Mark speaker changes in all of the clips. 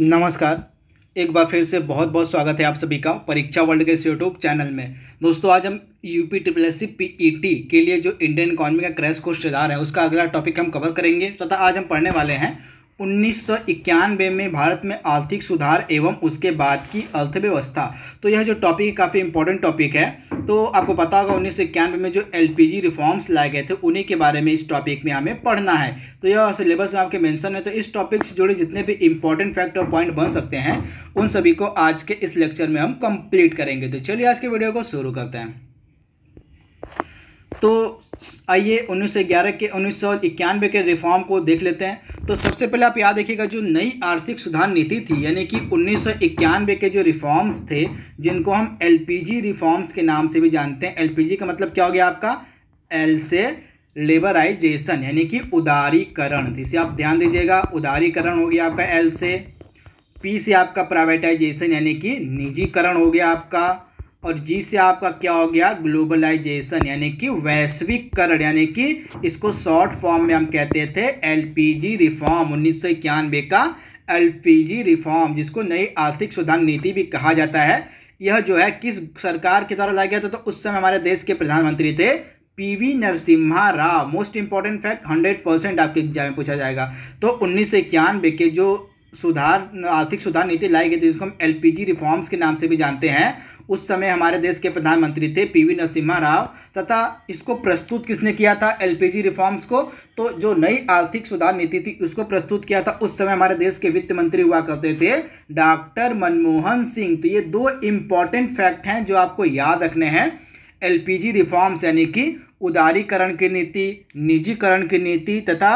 Speaker 1: नमस्कार एक बार फिर से बहुत बहुत स्वागत है आप सभी का परीक्षा वर्ल्ड के इस यूट्यूब चैनल में दोस्तों आज हम UP triple S C P E T के लिए जो इंडियन इकोनॉमी का क्रैश कोर्स चला रहा है उसका अगला टॉपिक हम कवर करेंगे तथा तो आज हम पढ़ने वाले हैं उन्नीस में भारत में आर्थिक सुधार एवं उसके बाद की अर्थव्यवस्था तो यह जो टॉपिक काफ़ी इंपॉर्टेंट टॉपिक है तो आपको पता होगा उन्नीस में जो एलपीजी रिफॉर्म्स लाए गए थे उन्हीं के बारे में इस टॉपिक में हमें पढ़ना है तो यह सिलेबस में आपके मेंशन है तो इस टॉपिक से जुड़े जितने भी इंपॉर्टेंट फैक्ट और पॉइंट बन सकते हैं उन सभी को आज के इस लेक्चर में हम कंप्लीट करेंगे तो चलिए आज के वीडियो को शुरू करते हैं तो आइए 1911 के उन्नीस के रिफॉर्म को देख लेते हैं तो सबसे पहले आप याद देखिएगा जो नई आर्थिक सुधार नीति थी यानी कि उन्नीस के जो रिफॉर्म्स थे जिनको हम एलपीजी रिफॉर्म्स के नाम से भी जानते हैं एलपीजी का मतलब क्या हो गया आपका एल से लेबराइजेशन यानी कि उदारीकरण जिसे तो आप ध्यान दीजिएगा उदारीकरण हो गया आपका एल से पी से आपका प्राइवेटाइजेशन यानी कि निजीकरण हो गया आपका और जी से आपका क्या हो गया ग्लोबलाइजेशन यानी कि वैश्विककरण यानी कि इसको शॉर्ट फॉर्म में हम कहते थे एलपीजी रिफॉर्म उन्नीस का एलपीजी रिफॉर्म जिसको नई आर्थिक सुधार नीति भी कहा जाता है यह जो है किस सरकार के द्वारा लाया गया था तो उस समय हमारे देश के प्रधानमंत्री थे P V Narasimha Rao most important fact hundred percent आपके एग्जाम में पूछा जाएगा तो उन्नीस के जो सुधार आर्थिक सुधार नीति लाई गई थी जिसको हम एलपीजी रिफॉर्म्स के नाम से भी जानते हैं उस समय हमारे देश के प्रधानमंत्री थे पीवी नरसिम्हा राव तथा इसको प्रस्तुत किसने किया था एलपीजी रिफॉर्म्स को तो जो नई आर्थिक सुधार नीति थी उसको प्रस्तुत किया था उस समय हमारे देश के वित्त मंत्री हुआ करते थे डॉक्टर मनमोहन सिंह तो ये दो इम्पॉर्टेंट फैक्ट हैं जो आपको याद रखने हैं एल रिफॉर्म्स यानी कि उदारीकरण की नीति निजीकरण की नीति तथा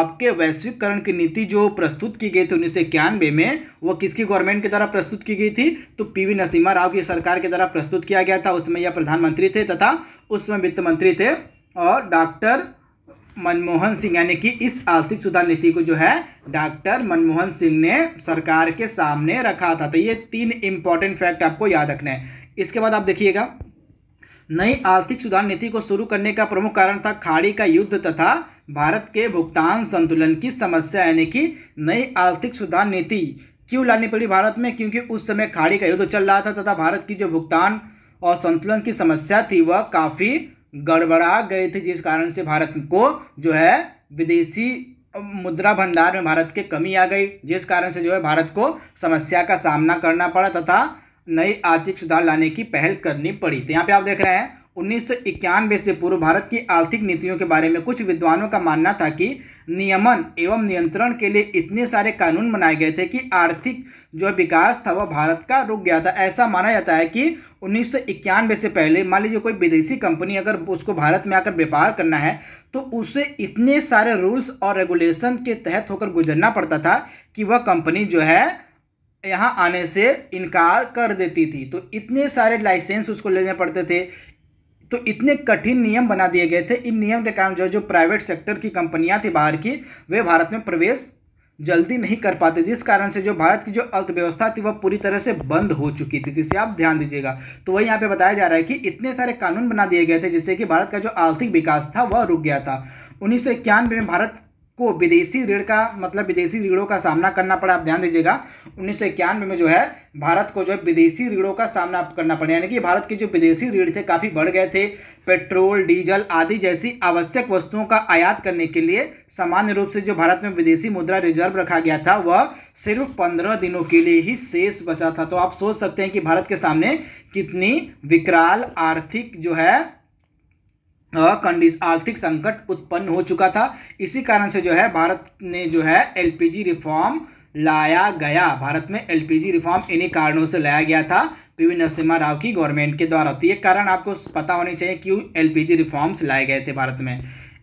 Speaker 1: आपके वैश्विककरण की नीति जो प्रस्तुत की गई थी उन्नीस सौ इक्यानवे में वो किसकी गवर्नमेंट के द्वारा प्रस्तुत की गई थी तो पीवी नरसिम्हा राव की सरकार के द्वारा प्रस्तुत किया गया था उसमें यह प्रधानमंत्री थे तथा उसमें वित्त मंत्री थे और डॉक्टर मनमोहन सिंह यानी कि इस आर्थिक सुधार नीति को जो है डॉक्टर मनमोहन सिंह ने सरकार के सामने रखा था तो ये तीन इंपॉर्टेंट फैक्ट आपको याद रखना है इसके बाद आप देखिएगा नई आर्थिक सुधार नीति को शुरू करने का प्रमुख कारण था खाड़ी का युद्ध तथा भारत के भुगतान संतुलन की समस्या यानी कि नई आर्थिक सुधार नीति क्यों लानी पड़ी भारत में क्योंकि उस समय खाड़ी का युद्ध चल रहा था तथा भारत की जो भुगतान और संतुलन की समस्या थी वह काफ़ी गड़बड़ा गई थी जिस कारण से भारत को जो है विदेशी मुद्रा भंडार में भारत के कमी आ गई जिस कारण से जो है भारत को समस्या का सामना करना पड़ा तथा नई आर्थिक सुधार लाने की पहल करनी पड़ी तो यहाँ पे आप देख रहे हैं उन्नीस से पूर्व भारत की आर्थिक नीतियों के बारे में कुछ विद्वानों का मानना था कि नियमन एवं नियंत्रण के लिए इतने सारे कानून बनाए गए थे कि आर्थिक जो विकास था वह भारत का रुक गया था ऐसा माना जाता है कि उन्नीस से पहले मान लीजिए कोई विदेशी कंपनी अगर उसको भारत में आकर व्यापार करना है तो उसे इतने सारे रूल्स और रेगुलेशन के तहत होकर गुजरना पड़ता था कि वह कंपनी जो है यहाँ आने से इनकार कर देती थी तो इतने सारे लाइसेंस उसको लेने पड़ते थे तो इतने कठिन नियम बना दिए गए थे इन नियम के कारण जो जो प्राइवेट सेक्टर की कंपनियाँ थी बाहर की वे भारत में प्रवेश जल्दी नहीं कर पाते जिस कारण से जो भारत की जो अर्थव्यवस्था थी वह पूरी तरह से बंद हो चुकी थी जिसे आप ध्यान दीजिएगा तो वही यहाँ पे बताया जा रहा है कि इतने सारे कानून बना दिए गए थे जिससे कि भारत का जो आर्थिक विकास था वह रुक गया था उन्नीस में भारत को विदेशी ऋण का मतलब विदेशी ऋणों का सामना करना पड़ा आप ध्यान दीजिएगा उन्नीस में जो है भारत को जो है विदेशी ऋणों का सामना करना पड़ा यानी कि भारत के जो विदेशी ऋण थे काफ़ी बढ़ गए थे पेट्रोल डीजल आदि जैसी आवश्यक वस्तुओं का आयात करने के लिए सामान्य रूप से जो भारत में विदेशी मुद्रा रिजर्व रखा गया था वह सिर्फ पंद्रह दिनों के लिए ही शेष बचा था तो आप सोच सकते हैं कि भारत के सामने कितनी विकराल आर्थिक जो है कंडीशन आर्थिक संकट उत्पन्न हो चुका था इसी कारण से जो है भारत ने जो है एलपीजी रिफॉर्म लाया गया भारत में एलपीजी रिफॉर्म इन्हीं कारणों से लाया गया था पी वी नरसिम्हा राव की गवर्नमेंट के द्वारा तो ये कारण आपको पता होने चाहिए क्यों एलपीजी रिफॉर्म्स लाए गए थे भारत में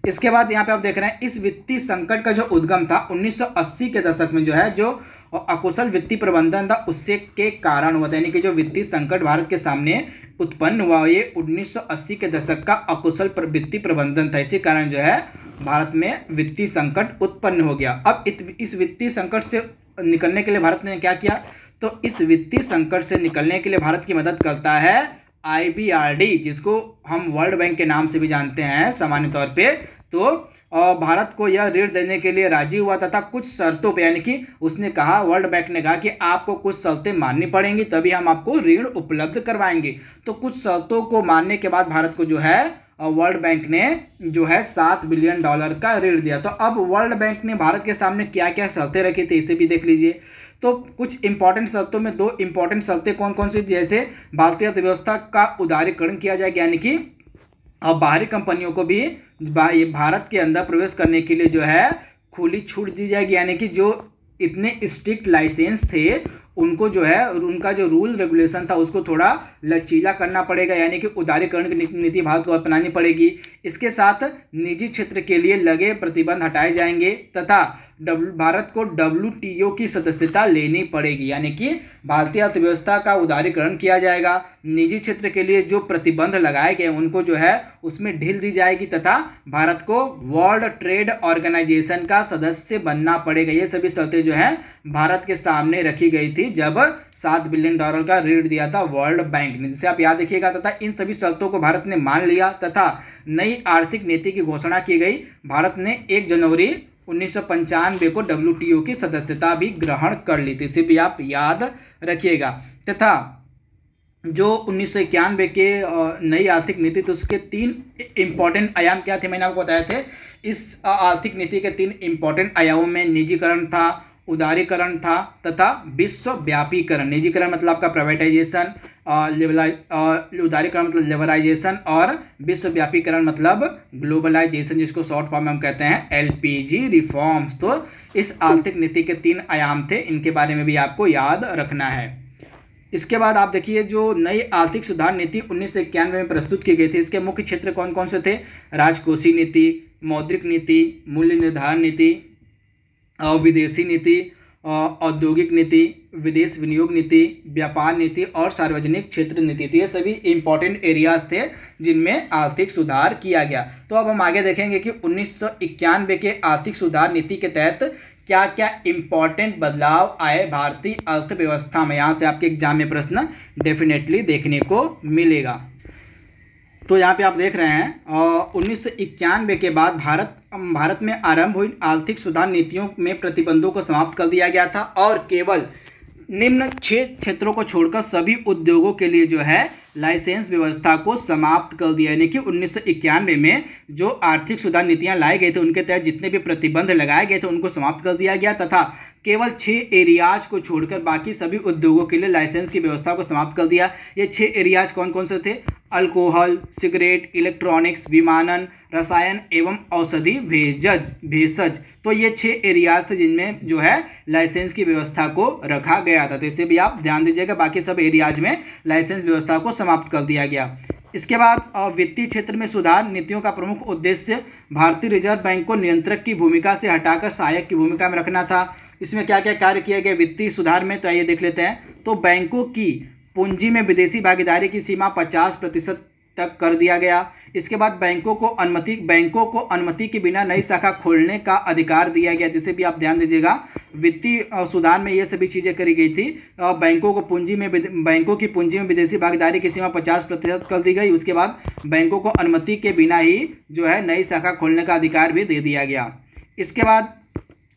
Speaker 1: इसके बाद यहाँ पे आप देख रहे हैं इस वित्तीय संकट का जो उद्गम था 1980 के दशक में जो है जो अकुशल वित्तीय प्रबंधन था उससे के कारण हुआ था यानी कि जो वित्तीय संकट भारत के सामने उत्पन्न हुआ ये 1980 के दशक का अकुशल वित्तीय प्रबंधन था इसी कारण जो है भारत में वित्तीय संकट उत्पन्न हो गया अब इस वित्तीय संकट से निकलने के लिए भारत ने क्या किया तो इस वित्तीय संकट से निकलने के लिए भारत की मदद करता है आई जिसको हम वर्ल्ड बैंक के नाम से भी जानते हैं सामान्य तौर पे तो भारत को यह ऋण देने के लिए राजी हुआ तथा कुछ शर्तों पर यानी कि उसने कहा वर्ल्ड बैंक ने कहा कि आपको कुछ शर्तें माननी पड़ेंगी तभी हम आपको ऋण उपलब्ध करवाएंगे तो कुछ शर्तों को मानने के बाद भारत को जो है वर्ल्ड बैंक ने जो है सात बिलियन डॉलर का ऋण दिया तो अब वर्ल्ड बैंक ने भारत के सामने क्या क्या शर्तें रखी थी इसे भी देख लीजिए तो कुछ इंपॉर्टेंट शर्तों में दो इंपॉर्टेंट शर्तें कौन कौन सी जैसे भारतीय अर्थव्यवस्था का उदारीकरण किया जाएगा यानी कि अब बाहरी कंपनियों को भी भारत के अंदर प्रवेश करने के लिए जो है खुली छूट दी जाएगी यानी कि जो इतने स्ट्रिक्ट लाइसेंस थे उनको जो है उनका जो रूल रेगुलेशन था उसको थोड़ा लचीला करना पड़ेगा यानी कि उदारीकरण की नीति भारत को अपनानी पड़ेगी इसके साथ निजी क्षेत्र के लिए लगे प्रतिबंध हटाए जाएंगे तथा भारत को डब्ल्यू की सदस्यता लेनी पड़ेगी यानी कि भारतीय अर्थव्यवस्था का उदारीकरण किया जाएगा निजी क्षेत्र के लिए जो प्रतिबंध लगाए गए उनको जो है उसमें ढील दी जाएगी तथा भारत को वर्ल्ड ट्रेड ऑर्गेनाइजेशन का सदस्य बनना पड़ेगा ये सभी शर्तें जो हैं भारत के सामने रखी गई थी थी जब सात बिलियन डॉलर का ऋण दिया था वर्ल्ड बैंक ने जिसे आप याद रखिएगा तथा इन सभी शर्तों को भारत ने मान लिया तथा नई आर्थिक नीति की घोषणा की गई भारत ने एक जनवरी उन्नीस को डब्ल्यू की सदस्यता भी ग्रहण कर ली थी इसे भी आप याद रखिएगा तथा जो उन्नीस के नई आर्थिक नीति थी उसके तीन इम्पॉर्टेंट आयाम क्या थे मैंने आपको बताया थे इस आर्थिक नीति के तीन इम्पॉर्टेंट आयामों में निजीकरण था उदारीकरण था तथा विश्वव्यापीकरण निजीकरण मतलब आपका प्राइवेटाइजेशन उदारीकरण मतलब लेबराइजेशन और विश्वव्यापीकरण मतलब ग्लोबलाइजेशन जिसको शॉर्ट फॉर्म में हम कहते हैं एलपीजी रिफॉर्म्स तो इस आर्थिक नीति के तीन आयाम थे इनके बारे में भी आपको याद रखना है इसके बाद आप देखिए जो नई आर्थिक सुधार नीति उन्नीस में प्रस्तुत की गई थी इसके मुख्य क्षेत्र कौन कौन से थे राजकोषीय नीति मौद्रिक नीति मूल्य निर्धारण नीति विदेशी नीति औद्योगिक नीति विदेश विनियोग नीति व्यापार नीति और सार्वजनिक क्षेत्र नीति तो ये सभी इंपॉर्टेंट एरियाज थे जिनमें आर्थिक सुधार किया गया तो अब हम आगे देखेंगे कि उन्नीस के आर्थिक सुधार नीति के तहत क्या क्या इंपॉर्टेंट बदलाव आए भारतीय अर्थव्यवस्था में यहाँ से आपके एग्जाम में प्रश्न डेफिनेटली देखने को मिलेगा तो यहाँ पे आप देख रहे हैं उन्नीस के बाद भारत भारत में आरंभ हुई आर्थिक सुधार नीतियों में प्रतिबंधों को समाप्त कर दिया गया था और केवल निम्न छह क्षेत्रों को छोड़कर सभी उद्योगों के लिए जो है लाइसेंस व्यवस्था को समाप्त कर दिया यानी कि उन्नीस में जो आर्थिक सुधार नीतियां लाई गई थी उनके तहत जितने भी प्रतिबंध लगाए गए थे उनको समाप्त कर दिया गया तथा केवल छः एरियाज को छोड़कर बाकी सभी उद्योगों के लिए लाइसेंस की व्यवस्था को समाप्त कर दिया ये छः एरियाज कौन कौन से थे अल्कोहल सिगरेट इलेक्ट्रॉनिक्स विमानन रसायन एवं औषधि भेजज भेषज तो ये छः एरियाज थे जिनमें जो है लाइसेंस की व्यवस्था को रखा गया था तो इसे भी आप ध्यान दीजिएगा बाकी सब एरियाज में लाइसेंस व्यवस्था को समाप्त कर दिया गया इसके बाद वित्तीय क्षेत्र में सुधार नीतियों का प्रमुख उद्देश्य भारतीय रिजर्व बैंक को नियंत्रक की भूमिका से हटाकर सहायक की भूमिका में रखना था इसमें क्या क्या कार्य किया गया वित्तीय सुधार में तो आइए देख लेते हैं तो बैंकों की पूंजी में विदेशी भागीदारी की सीमा 50 प्रतिशत तक कर दिया गया इसके बाद बैंकों को अनुमति बैंकों को अनुमति के बिना नई शाखा खोलने का अधिकार दिया गया जिसे भी आप ध्यान दीजिएगा वित्तीय सुधार में ये सभी चीज़ें करी गई थी और बैंकों को पूंजी में बैंकों की पूंजी में विदेशी भागीदारी की सीमा 50 प्रतिशत कर दी गई उसके बाद बैंकों को अनुमति के बिना ही जो है नई शाखा खोलने का अधिकार भी दे दिया गया इसके बाद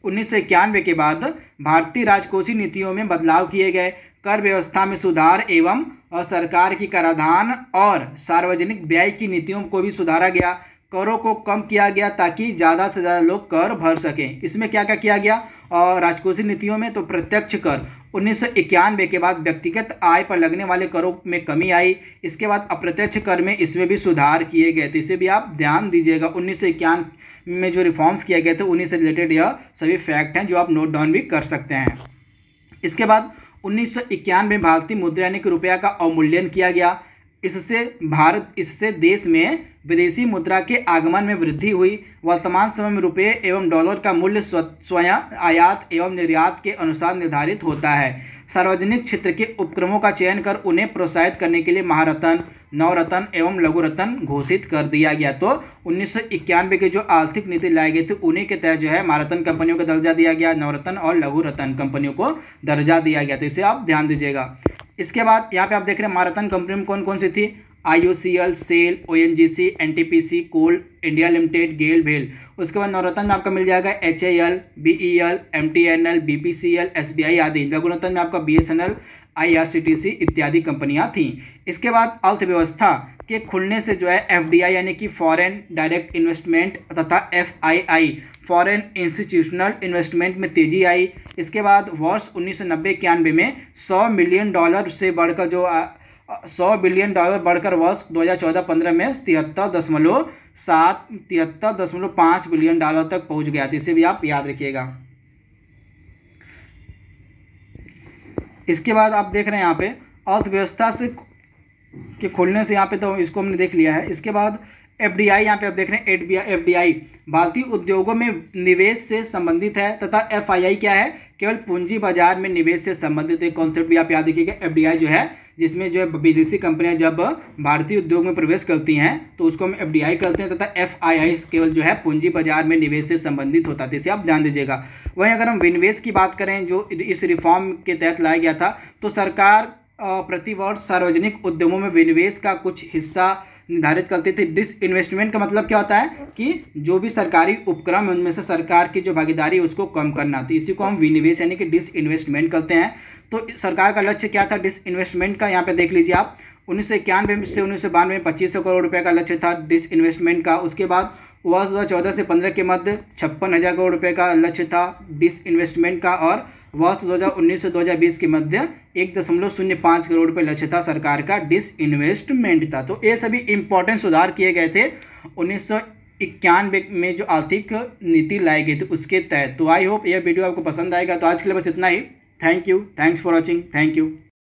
Speaker 1: उन्नीस के बाद भारतीय राजकोषीय नीतियों में बदलाव किए गए कर व्यवस्था में सुधार एवं और सरकार की कराधान और सार्वजनिक व्यय की नीतियों को भी सुधारा गया करों को कम किया गया ताकि ज़्यादा से ज़्यादा लोग कर भर सकें इसमें क्या क्या किया गया और राजकोषीय नीतियों में तो प्रत्यक्ष कर उन्नीस के बाद व्यक्तिगत आय पर लगने वाले करों में कमी आई इसके बाद अप्रत्यक्ष कर में इसमें भी सुधार किए गए थे इसे भी आप ध्यान दीजिएगा उन्नीस में जो रिफॉर्म्स किए गए थे उन्हीं से रिलेटेड यह सभी फैक्ट हैं जो आप नोट डाउन भी कर सकते हैं इसके बाद उन्नीस में भारतीय मुद्रा यानी कि रुपया का अवमूल्यन किया गया इससे भारत इससे देश में विदेशी मुद्रा के आगमन में वृद्धि हुई वर्तमान समय में रुपये एवं डॉलर का मूल्य स्वयं आयात एवं निर्यात के अनुसार निर्धारित होता है सार्वजनिक क्षेत्र के उपक्रमों का चयन कर उन्हें प्रोत्साहित करने के लिए महारत्न नवरत्न एवं रत्न घोषित कर दिया गया तो उन्नीस के जो आर्थिक नीति लाई गई थी उन्हीं के तहत जो है महारत्न कंपनियों का दर्जा दिया गया नवरत्न और लघु रत्न कंपनियों को दर्जा दिया गया तो इसे आप ध्यान दीजिएगा इसके बाद यहाँ पे आप देख रहे हैं महारत्न कंपनी में कौन कौन सी थी आईयूसीएल SAIL P C Coal India Limited GAIL भेल उसके बाद नवरत्न में आपका मिल जाएगा H A L B E L M T N L B P C L S B I आदि लघुरत्न में आपका B S N L I R C T C इत्यादि कंपनियाँ थीं इसके बाद अर्थव्यवस्था के खुलने से जो है एफ डी आई यानी कि फॉरेन डायरेक्ट इन्वेस्टमेंट तथा F I I foreign institutional investment में तेजी आई इसके बाद वर्ष उन्नीस सौ नब्बे में सौ मिलियन डॉलर से बढ़कर जो सौ बिलियन डॉलर बढ़कर वर्ष 2014-15 में तिहत्तर दशमलव सात तिहत्तर दशमलव पाँच बिलियन डॉलर तक पहुंच गया था इसे भी आप याद रखिएगा इसके बाद आप देख रहे हैं यहाँ पे अर्थव्यवस्था से के खोलने से यहाँ पे तो इसको हमने देख लिया है इसके बाद एफ डी आई यहाँ पे आप देख रहे हैं F D F D I भारतीय उद्योगों में निवेश से संबंधित है तथा एफ आई आई क्या है केवल पूंजी बाजार में निवेश से संबंधित एक कॉन्सेप्ट भी आप याद रखिएगा एफ डी आई जो है जिसमें जो है विदेशी कंपनियां जब भारतीय उद्योग में प्रवेश करती हैं तो उसको हम एफ कहते हैं तथा एफ केवल जो है पूंजी बाजार में निवेश से संबंधित होता है तो इसे आप ध्यान दीजिएगा वहीं अगर हम विनिवेश की बात करें जो इस रिफॉर्म के तहत लाया गया था तो सरकार प्रतिवर्ष सार्वजनिक उद्यमों में विनिवेश का कुछ हिस्सा निर्धारित करती थी डिसइन्वेस्टमेंट का मतलब क्या होता है कि जो भी सरकारी उपक्रम है उनमें से सरकार की जो भागीदारी है उसको कम करना तो इसी को हम विनिवेश यानी कि डिस इन्वेस्टमेंट करते हैं तो सरकार का लक्ष्य क्या था डिस इन्वेस्टमेंट का यहाँ पे देख लीजिए आप उन्नीस सौ इक्यानवे से उन्नीस सौ बानवे में पच्चीस सौ करोड़ रुपये का लक्ष्य था डिसइन्वेस्टमेंट का उसके बाद वर्ष दो हज़ार चौदह से पंद्रह के मध्य छप्पन हज़ार करोड़ रुपये का लक्ष्य था इन्वेस्टमेंट का और वर्ष 2019 से 2020 के मध्य एक दशमलव शून्य पाँच करोड़ रुपये लक्ष्य था सरकार का इन्वेस्टमेंट था तो ये सभी इंपॉर्टेंट सुधार किए गए थे उन्नीस इक्यानवे में जो आर्थिक नीति लाई गई थी उसके तहत तो आई होप यह वीडियो आपको पसंद आएगा तो आज के लिए बस इतना ही thank you thanks for watching thank you